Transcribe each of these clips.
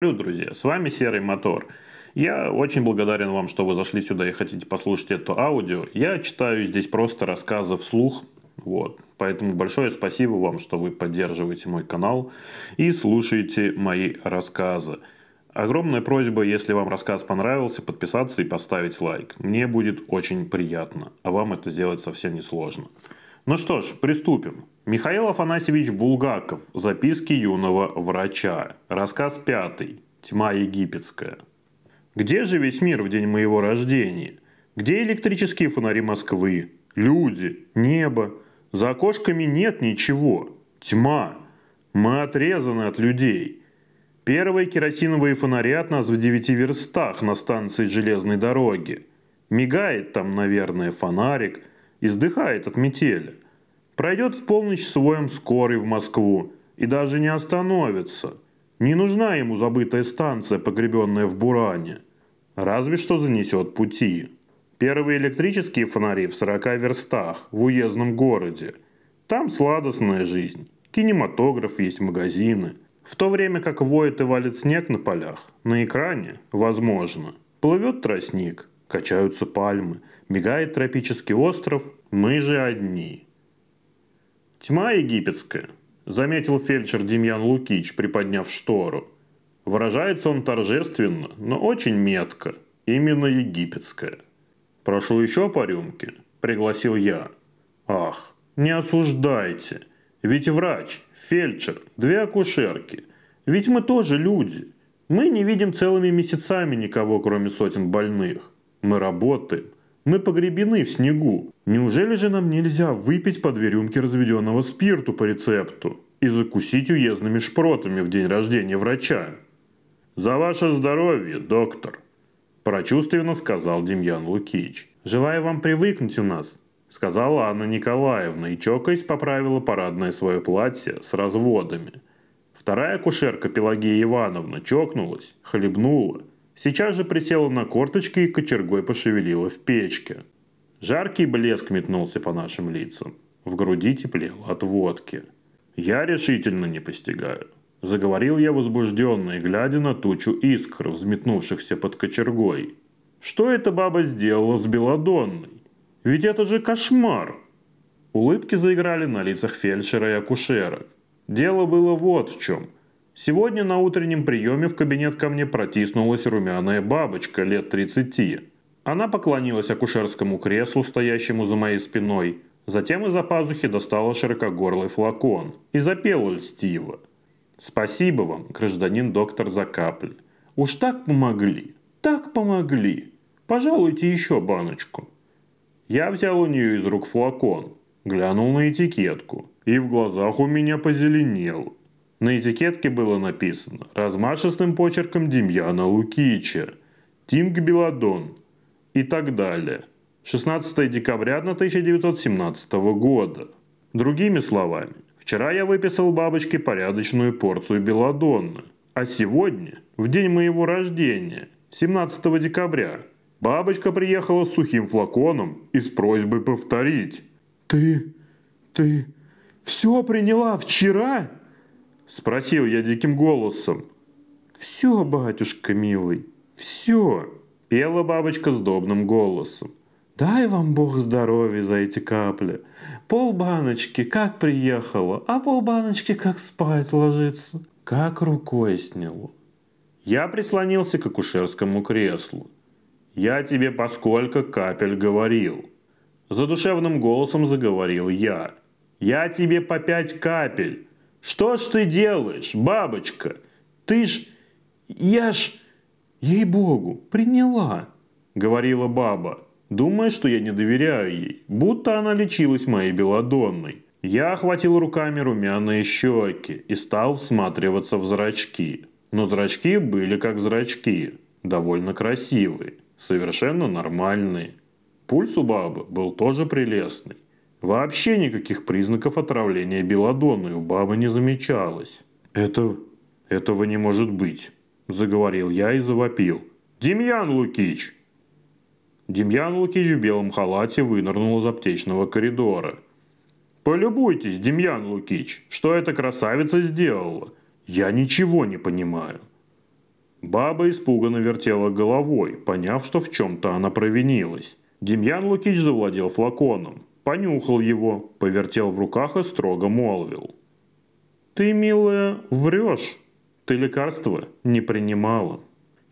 Привет, друзья, с вами Серый Мотор. Я очень благодарен вам, что вы зашли сюда и хотите послушать это аудио. Я читаю здесь просто рассказы вслух, вот. Поэтому большое спасибо вам, что вы поддерживаете мой канал и слушаете мои рассказы. Огромная просьба, если вам рассказ понравился, подписаться и поставить лайк. Мне будет очень приятно, а вам это сделать совсем не сложно. Ну что ж, приступим. Михаил Афанасьевич Булгаков. Записки юного врача. Рассказ пятый. Тьма египетская. Где же весь мир в день моего рождения? Где электрические фонари Москвы? Люди, небо. За окошками нет ничего. Тьма. Мы отрезаны от людей. Первые керосиновые фонари от нас в девяти верстах на станции железной дороги. Мигает там, наверное, фонарик – издыхает от метели. Пройдет в полночь своем скорый в Москву и даже не остановится. Не нужна ему забытая станция, погребенная в Буране. Разве что занесет пути. Первые электрические фонари в 40 верстах в уездном городе. Там сладостная жизнь. Кинематограф есть, магазины. В то время как воет и валит снег на полях, на экране, возможно, плывет тростник, качаются пальмы – Мигает тропический остров, мы же одни. Тьма египетская, заметил фельдшер Демьян Лукич, приподняв штору. Выражается он торжественно, но очень метко, именно египетская. «Прошу еще по рюмке», – пригласил я. «Ах, не осуждайте, ведь врач, фельдшер, две акушерки, ведь мы тоже люди. Мы не видим целыми месяцами никого, кроме сотен больных. Мы работаем, мы погребены в снегу. Неужели же нам нельзя выпить по две рюмки разведенного спирту по рецепту и закусить уездными шпротами в день рождения врача? За ваше здоровье, доктор!» Прочувственно сказал Демьян Лукич. «Желаю вам привыкнуть у нас», – сказала Анна Николаевна и, чокаясь, поправила парадное свое платье с разводами. Вторая кушерка Пелагея Ивановна чокнулась, хлебнула Сейчас же присела на корточки и кочергой пошевелила в печке. Жаркий блеск метнулся по нашим лицам. В груди теплело от водки. «Я решительно не постигаю», – заговорил я возбужденно и глядя на тучу искр, взметнувшихся под кочергой. «Что эта баба сделала с Белодонной? Ведь это же кошмар!» Улыбки заиграли на лицах фельдшера и акушерок. Дело было вот в чем. Сегодня на утреннем приеме в кабинет ко мне протиснулась румяная бабочка лет 30. Она поклонилась акушерскому креслу, стоящему за моей спиной. Затем из-за пазухи достала широкогорлый флакон и запела льстиво. «Спасибо вам, гражданин доктор Закапль. Уж так помогли, так помогли. Пожалуйте еще баночку». Я взял у нее из рук флакон, глянул на этикетку, и в глазах у меня позеленело. На этикетке было написано размашистым почерком Демьяна Лукича «Тинг Беладон» и так далее. 16 декабря 1917 года. Другими словами, вчера я выписал бабочке порядочную порцию Беладонны, а сегодня, в день моего рождения, 17 декабря, бабочка приехала с сухим флаконом и с просьбой повторить. «Ты... ты... все приняла вчера?» Спросил я диким голосом. «Все, батюшка милый, все!» – пела бабочка с добным голосом. «Дай вам Бог здоровья за эти капли. Пол баночки как приехала, а пол баночки как спать ложится. Как рукой сняло». Я прислонился к акушерскому креслу. «Я тебе поскольку капель говорил». Задушевным голосом заговорил я. «Я тебе по пять капель. Что ж ты делаешь, бабочка? Ты ж... Я ж... Ей-богу, приняла, говорила баба, думая, что я не доверяю ей, будто она лечилась моей белодонной. Я охватил руками румяные щеки и стал всматриваться в зрачки. Но зрачки были как зрачки, довольно красивые, совершенно нормальные. Пульс у бабы был тоже прелестный. Вообще никаких признаков отравления белодонной у бабы не замечалось. «Это... этого не может быть», – заговорил я и завопил. «Демьян Лукич!» Демьян Лукич в белом халате вынырнул из аптечного коридора. «Полюбуйтесь, Демьян Лукич, что эта красавица сделала? Я ничего не понимаю». Баба испуганно вертела головой, поняв, что в чем-то она провинилась. Демьян Лукич завладел флаконом понюхал его, повертел в руках и строго молвил. «Ты, милая, врешь. Ты лекарства не принимала».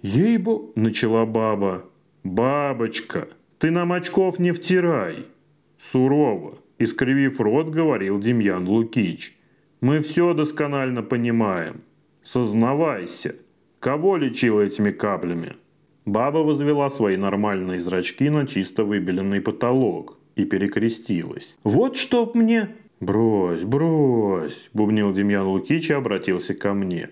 «Ей-бо!» – начала баба. «Бабочка, ты нам очков не втирай!» Сурово, искривив рот, говорил Демьян Лукич. «Мы все досконально понимаем. Сознавайся, кого лечила этими каплями?» Баба возвела свои нормальные зрачки на чисто выбеленный потолок – и перекрестилась. «Вот чтоб мне!» «Брось, брось!» – бубнил Демьян Лукич и обратился ко мне.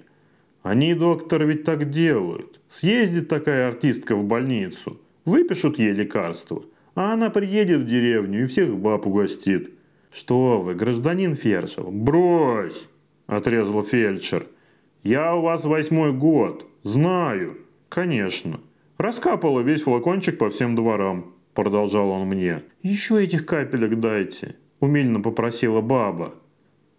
«Они, доктор, ведь так делают. Съездит такая артистка в больницу, выпишут ей лекарство, а она приедет в деревню и всех баб угостит». «Что вы, гражданин Фершев, брось!» – отрезал фельдшер. «Я у вас восьмой год, знаю». «Конечно». Раскапала весь флакончик по всем дворам. – продолжал он мне. «Еще этих капелек дайте», – умильно попросила баба.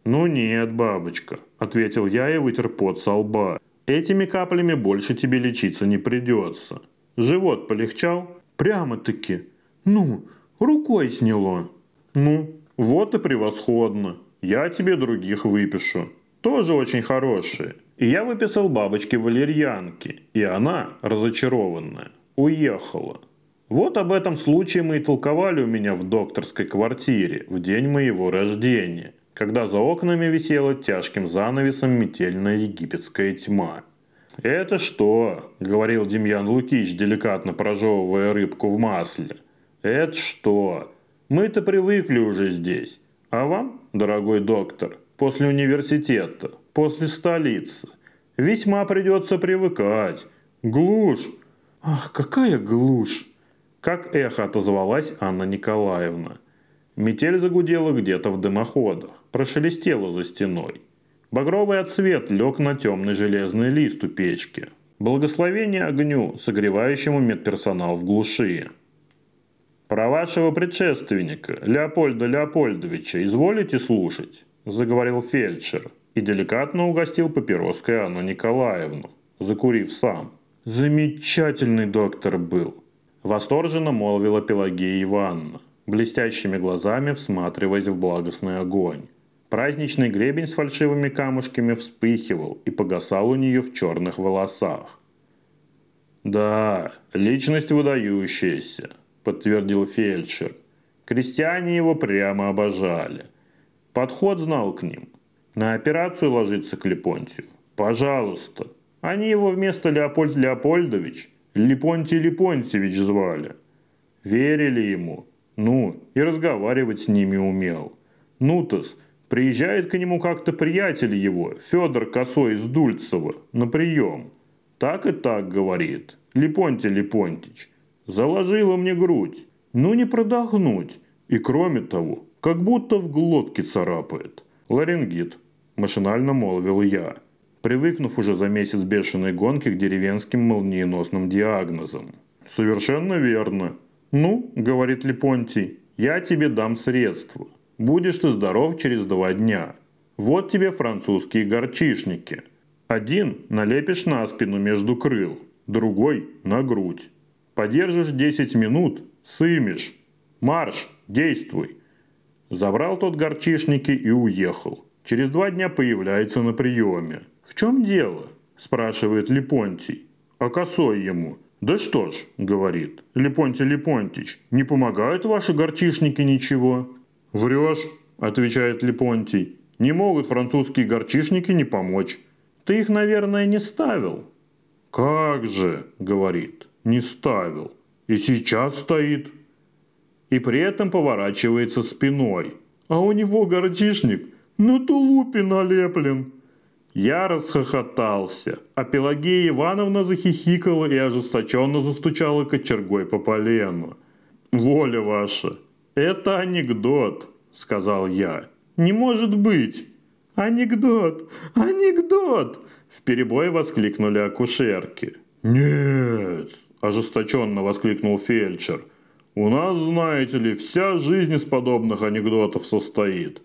«Ну нет, бабочка», – ответил я и вытер пот со лба. «Этими каплями больше тебе лечиться не придется». Живот полегчал? Прямо-таки. Ну, рукой сняло. Ну, вот и превосходно. Я тебе других выпишу. Тоже очень хорошие. И я выписал бабочке валерьянки. И она, разочарованная, уехала. Вот об этом случае мы и толковали у меня в докторской квартире в день моего рождения, когда за окнами висела тяжким занавесом метельная египетская тьма. «Это что?» – говорил Демьян Лукич, деликатно прожевывая рыбку в масле. «Это что? Мы-то привыкли уже здесь. А вам, дорогой доктор, после университета, после столицы, весьма придется привыкать. Глушь! Ах, какая глушь!» Как эхо отозвалась Анна Николаевна. Метель загудела где-то в дымоходах, прошелестела за стеной. Багровый отсвет лег на темный железный лист у печки. Благословение огню, согревающему медперсонал в глуши. «Про вашего предшественника, Леопольда Леопольдовича, изволите слушать?» – заговорил фельдшер и деликатно угостил папироской Анну Николаевну, закурив сам. «Замечательный доктор был. Восторженно молвила Пелагея Ивановна, блестящими глазами всматриваясь в благостный огонь. Праздничный гребень с фальшивыми камушками вспыхивал и погасал у нее в черных волосах. «Да, личность выдающаяся», – подтвердил фельдшер. Крестьяне его прямо обожали. Подход знал к ним. На операцию ложиться к Лепонтию. Пожалуйста. Они его вместо Леопольд Леопольдович Липонтий Липонтьевич звали. Верили ему. Ну, и разговаривать с ними умел. Нутас, приезжает к нему как-то приятель его, Федор Косой из Дульцева, на прием. Так и так говорит. Липонтий Липонтич, заложила мне грудь. Ну не продохнуть. И кроме того, как будто в глотке царапает. Ларингит, машинально молвил я привыкнув уже за месяц бешеной гонки к деревенским молниеносным диагнозам. «Совершенно верно. Ну, — говорит Лепонтий, — я тебе дам средства. Будешь ты здоров через два дня. Вот тебе французские горчишники. Один налепишь на спину между крыл, другой – на грудь. Подержишь 10 минут, сымешь. Марш, действуй!» Забрал тот горчишники и уехал. Через два дня появляется на приеме. «В чем дело?» – спрашивает Липонтий. А косой ему. «Да что ж», – говорит, – «Липонтий Липонтич, не помогают ваши горчишники ничего?» «Врешь», – отвечает Липонтий, – «не могут французские горчишники не помочь. Ты их, наверное, не ставил». «Как же», – говорит, – «не ставил. И сейчас стоит». И при этом поворачивается спиной. «А у него горчишник на тулупе налеплен». Я расхохотался, а Пелагея Ивановна захихикала и ожесточенно застучала кочергой по полену. «Воля ваша! Это анекдот!» – сказал я. «Не может быть!» «Анекдот! Анекдот!» – В вперебой воскликнули акушерки. «Нет!» – ожесточенно воскликнул фельдшер. «У нас, знаете ли, вся жизнь из подобных анекдотов состоит.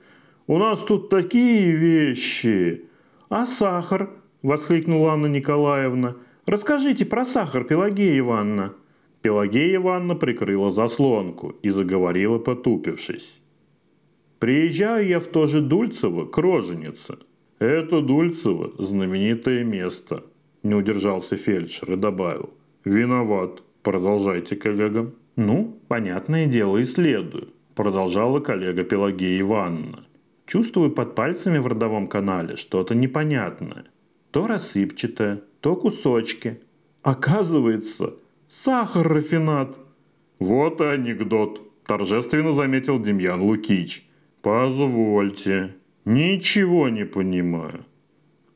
У нас тут такие вещи!» «А сахар?» – воскликнула Анна Николаевна. «Расскажите про сахар, Пелагея Ивановна». Пелагея Ивановна прикрыла заслонку и заговорила, потупившись. «Приезжаю я в то же Дульцево к Это Дульцево – знаменитое место», – не удержался фельдшер и добавил. «Виноват. Продолжайте, коллега». «Ну, понятное дело, исследую», – продолжала коллега Пелагея Ивановна. Чувствую под пальцами в родовом канале что-то непонятное. То рассыпчатое, то кусочки. Оказывается, сахар-рафинат. Вот и анекдот, торжественно заметил Демьян Лукич. Позвольте, ничего не понимаю.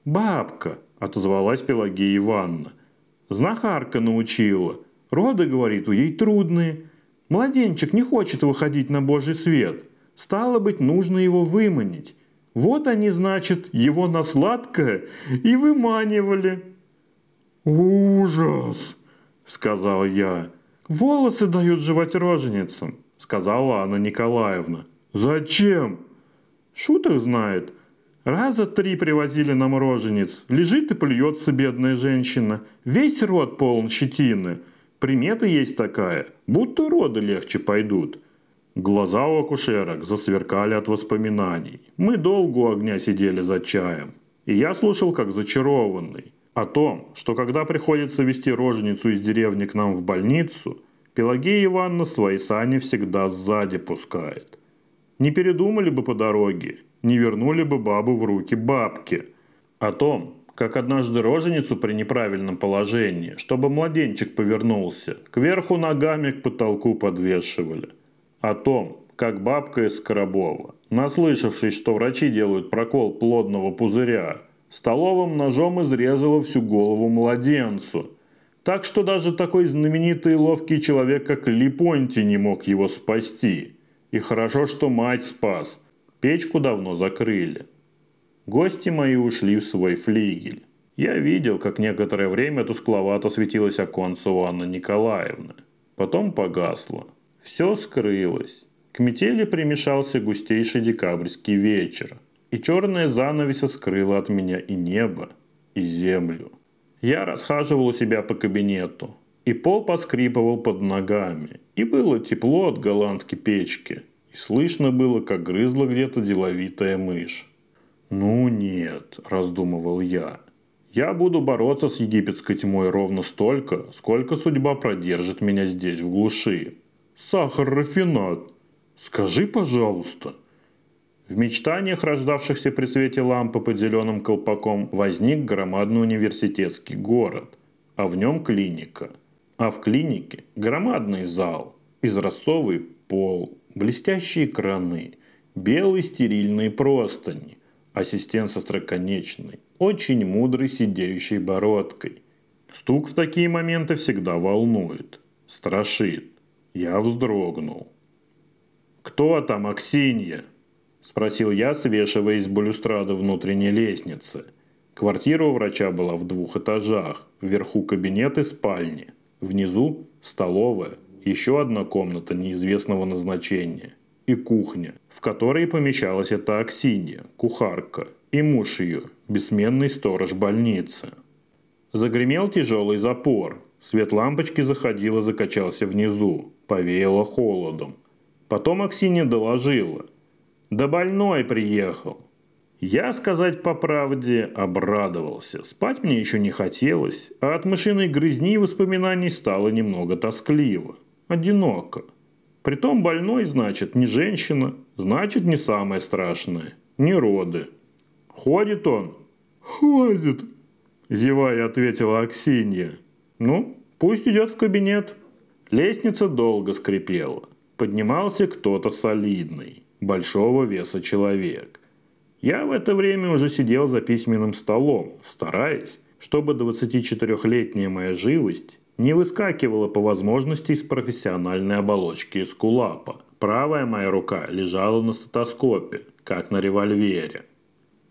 Бабка, отозвалась Пелагея Ивановна. Знахарка научила. Роды, говорит, у ей трудные. Младенчик не хочет выходить на божий свет – Стало быть, нужно его выманить. Вот они, значит, его на сладкое и выманивали. «Ужас!» – сказал я. «Волосы дают жевать роженицам», – сказала Анна Николаевна. «Зачем?» «Шут их знает. Раза три привозили нам рожениц. Лежит и плюется бедная женщина. Весь рот полон щетины. Примета есть такая, будто роды легче пойдут. Глаза у акушерок засверкали от воспоминаний. Мы долго у огня сидели за чаем. И я слушал, как зачарованный, о том, что когда приходится вести роженицу из деревни к нам в больницу, Пелагея Ивановна свои сани всегда сзади пускает. Не передумали бы по дороге, не вернули бы бабу в руки бабки. О том, как однажды роженицу при неправильном положении, чтобы младенчик повернулся, кверху ногами к потолку подвешивали – о том, как бабка из Коробова, наслышавшись, что врачи делают прокол плодного пузыря, столовым ножом изрезала всю голову младенцу. Так что даже такой знаменитый и ловкий человек, как Липонти, не мог его спасти. И хорошо, что мать спас. Печку давно закрыли. Гости мои ушли в свой флигель. Я видел, как некоторое время тускловато светилось оконце у Анны Николаевны. Потом погасло. Все скрылось. К метели примешался густейший декабрьский вечер, и черная занавеса скрыла от меня и небо, и землю. Я расхаживал у себя по кабинету, и пол поскрипывал под ногами, и было тепло от голландки печки, и слышно было, как грызла где-то деловитая мышь. «Ну нет», – раздумывал я, – «я буду бороться с египетской тьмой ровно столько, сколько судьба продержит меня здесь в глуши, сахар-рафинат. Скажи, пожалуйста». В мечтаниях, рождавшихся при свете лампы под зеленым колпаком, возник громадный университетский город, а в нем клиника. А в клинике громадный зал, израстовый пол, блестящие краны, белые стерильные простыни, ассистент со строконечной, очень мудрой сидеющей бородкой. Стук в такие моменты всегда волнует, страшит. Я вздрогнул. «Кто там, Аксинья?» – спросил я, свешиваясь с балюстрады внутренней лестницы. Квартира у врача была в двух этажах. Вверху кабинет и спальни. Внизу – столовая, еще одна комната неизвестного назначения и кухня, в которой помещалась эта Аксинья, кухарка, и муж ее, бессменный сторож больницы. Загремел тяжелый запор. Свет лампочки заходил и закачался внизу повеяло холодом. Потом Аксинья доложила. «Да больной приехал!» Я, сказать по правде, обрадовался. Спать мне еще не хотелось, а от мышиной грызни и воспоминаний стало немного тоскливо. Одиноко. Притом больной, значит, не женщина, значит, не самое страшное, не роды. Ходит он? Ходит, зевая ответила Аксинья. Ну, пусть идет в кабинет, Лестница долго скрипела. Поднимался кто-то солидный, большого веса человек. Я в это время уже сидел за письменным столом, стараясь, чтобы 24-летняя моя живость не выскакивала по возможности из профессиональной оболочки эскулапа. Правая моя рука лежала на стетоскопе, как на револьвере.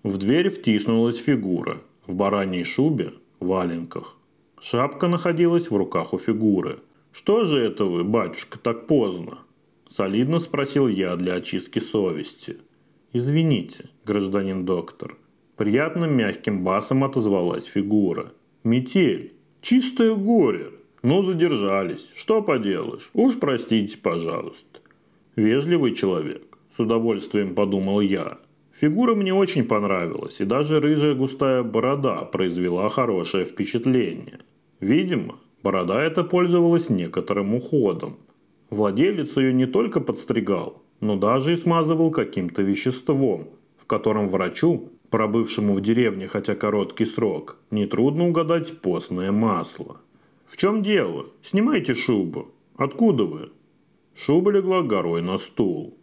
В дверь втиснулась фигура в бараньей шубе, валенках. Шапка находилась в руках у фигуры – «Что же это вы, батюшка, так поздно?» – солидно спросил я для очистки совести. «Извините, гражданин доктор». Приятным мягким басом отозвалась фигура. «Метель! Чистое горе! Ну, задержались. Что поделаешь? Уж простите, пожалуйста». «Вежливый человек», – с удовольствием подумал я. Фигура мне очень понравилась, и даже рыжая густая борода произвела хорошее впечатление. Видимо, Борода эта пользовалась некоторым уходом. Владелец ее не только подстригал, но даже и смазывал каким-то веществом, в котором врачу, пробывшему в деревне хотя короткий срок, нетрудно угадать постное масло. «В чем дело? Снимайте шубу. Откуда вы?» Шуба легла горой на стул.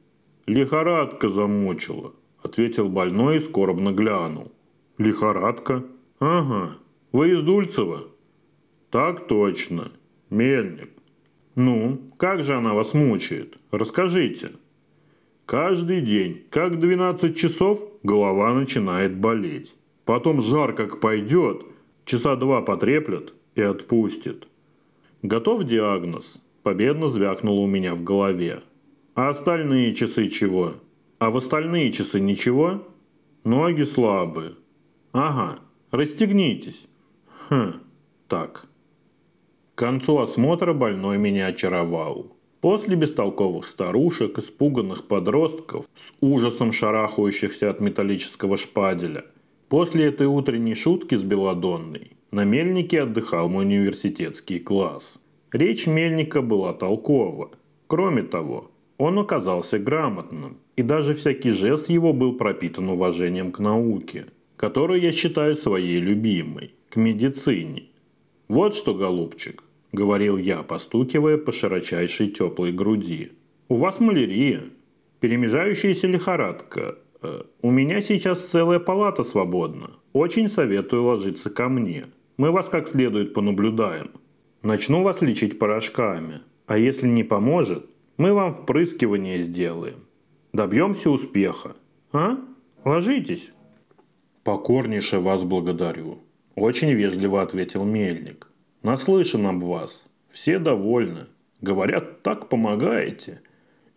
«Лихорадка замучила», – ответил больной и скорбно глянул. «Лихорадка? Ага. Вы из Дульцева?» «Так точно. Мельник». «Ну, как же она вас мучает? Расскажите». Каждый день, как 12 часов, голова начинает болеть. Потом жар как пойдет, часа два потреплет и отпустит. Готов диагноз? Победно звякнуло у меня в голове. А остальные часы чего? А в остальные часы ничего? Ноги слабые. Ага, расстегнитесь. Хм, так концу осмотра больной меня очаровал. После бестолковых старушек, испуганных подростков, с ужасом шарахающихся от металлического шпаделя, после этой утренней шутки с белодонной на Мельнике отдыхал мой университетский класс. Речь Мельника была толкова. Кроме того, он оказался грамотным, и даже всякий жест его был пропитан уважением к науке, которую я считаю своей любимой, к медицине. Вот что, голубчик, – говорил я, постукивая по широчайшей теплой груди. «У вас малярия, перемежающаяся лихорадка. Э, у меня сейчас целая палата свободна. Очень советую ложиться ко мне. Мы вас как следует понаблюдаем. Начну вас лечить порошками. А если не поможет, мы вам впрыскивание сделаем. Добьемся успеха. А? Ложитесь». «Покорнейше вас благодарю», – очень вежливо ответил Мельник. Наслышан об вас. Все довольны. Говорят, так помогаете.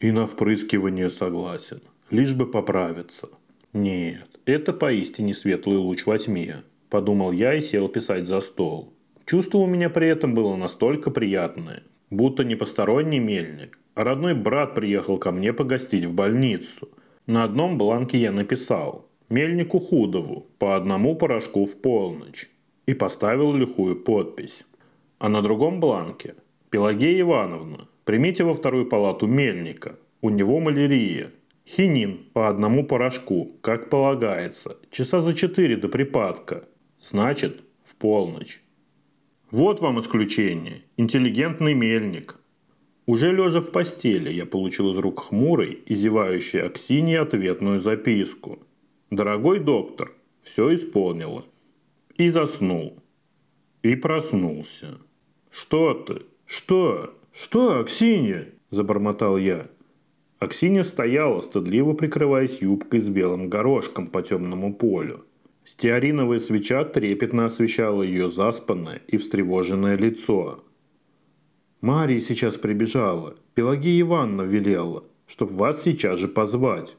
И на впрыскивание согласен. Лишь бы поправиться. Нет, это поистине светлый луч во тьме. Подумал я и сел писать за стол. Чувство у меня при этом было настолько приятное, будто не посторонний мельник, а родной брат приехал ко мне погостить в больницу. На одном бланке я написал «Мельнику Худову по одному порошку в полночь» и поставил лихую подпись. А на другом бланке «Пелагея Ивановна, примите во вторую палату мельника. У него малярия. Хинин по одному порошку, как полагается, часа за четыре до припадка. Значит, в полночь». Вот вам исключение. Интеллигентный мельник. Уже лежа в постели, я получил из рук хмурой и зевающей Аксиньи ответную записку. «Дорогой доктор, все исполнило. И заснул. И проснулся. «Что ты? Что? Что, Аксинья?» – забормотал я. Аксинья стояла, стыдливо прикрываясь юбкой с белым горошком по темному полю. Стеариновая свеча трепетно освещала ее заспанное и встревоженное лицо. «Мария сейчас прибежала. Пелагея Ивановна велела, чтоб вас сейчас же позвать».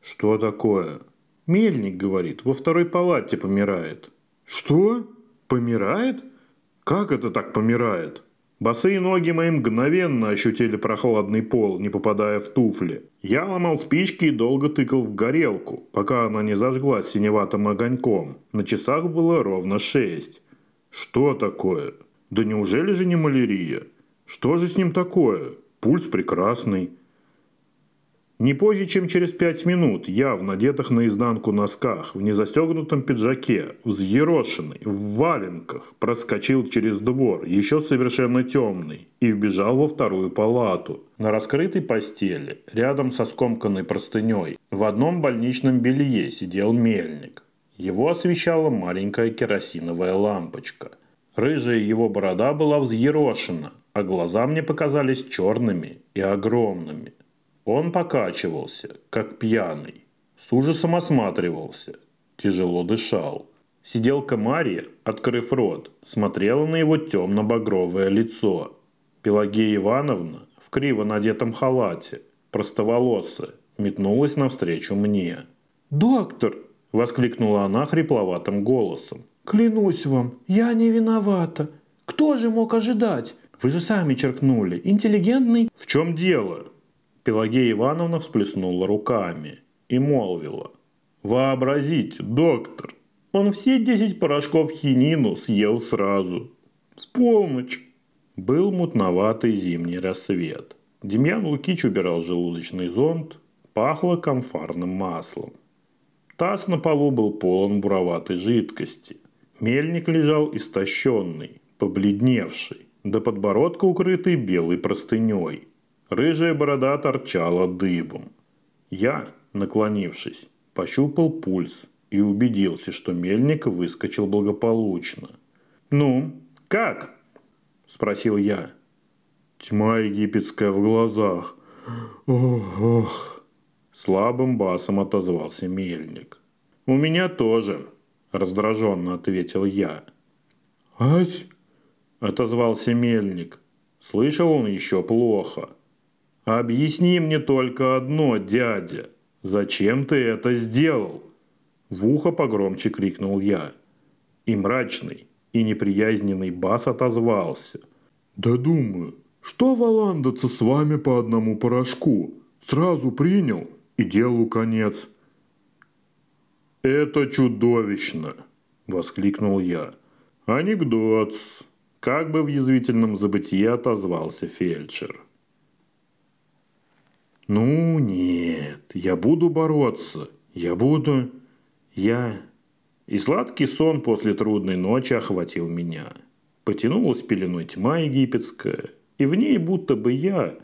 «Что такое?» «Мельник, — говорит, — во второй палате помирает». «Что? Помирает?» Как это так помирает? Босые ноги мои мгновенно ощутили прохладный пол, не попадая в туфли. Я ломал спички и долго тыкал в горелку, пока она не зажглась синеватым огоньком. На часах было ровно шесть. Что такое? Да неужели же не малярия? Что же с ним такое? Пульс прекрасный. Не позже, чем через пять минут, я в надетых наизнанку носках, в незастегнутом пиджаке, взъерошенный, в валенках, проскочил через двор, еще совершенно темный, и вбежал во вторую палату. На раскрытой постели, рядом со скомканной простыней, в одном больничном белье сидел мельник. Его освещала маленькая керосиновая лампочка. Рыжая его борода была взъерошена, а глаза мне показались черными и огромными. Он покачивался, как пьяный, с ужасом осматривался, тяжело дышал. Сиделка Марья, открыв рот, смотрела на его темно-багровое лицо. Пелагея Ивановна в криво надетом халате, простоволосая, метнулась навстречу мне. «Доктор!» – воскликнула она хрипловатым голосом. «Клянусь вам, я не виновата. Кто же мог ожидать? Вы же сами черкнули. Интеллигентный...» «В чем дело?» Пелагея Ивановна всплеснула руками и молвила. «Вообразите, доктор, он все десять порошков хинину съел сразу. С полночь!» Был мутноватый зимний рассвет. Демьян Лукич убирал желудочный зонд, пахло комфарным маслом. Таз на полу был полон буроватой жидкости. Мельник лежал истощенный, побледневший, до подбородка укрытый белой простыней. Рыжая борода торчала дыбом. Я, наклонившись, пощупал пульс и убедился, что мельник выскочил благополучно. «Ну, как?» – спросил я. Тьма египетская в глазах. «Ох, ох!» – слабым басом отозвался мельник. «У меня тоже», – раздраженно ответил я. «Ась!» – отозвался мельник. Слышал он еще плохо – «Объясни мне только одно, дядя. Зачем ты это сделал?» В ухо погромче крикнул я. И мрачный, и неприязненный бас отозвался. «Да думаю, что валандаться с вами по одному порошку? Сразу принял, и делу конец». «Это чудовищно!» – воскликнул я. «Анекдот!» – как бы в язвительном забытии отозвался фельдшер. Ну нет, я буду бороться, я буду, я... И сладкий сон после трудной ночи охватил меня. Потянулась пеленой тьма египетская, и в ней будто бы я,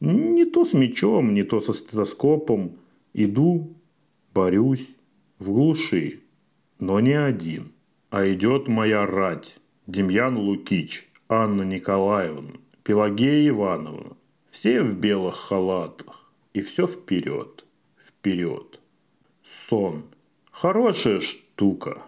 не то с мечом, не то со стетоскопом, иду, борюсь в глуши, но не один. А идет моя рать, Демьян Лукич, Анна Николаевна, Пелагея Ивановна, все в белых халатах. И все вперед, вперед. Сон. Хорошая штука.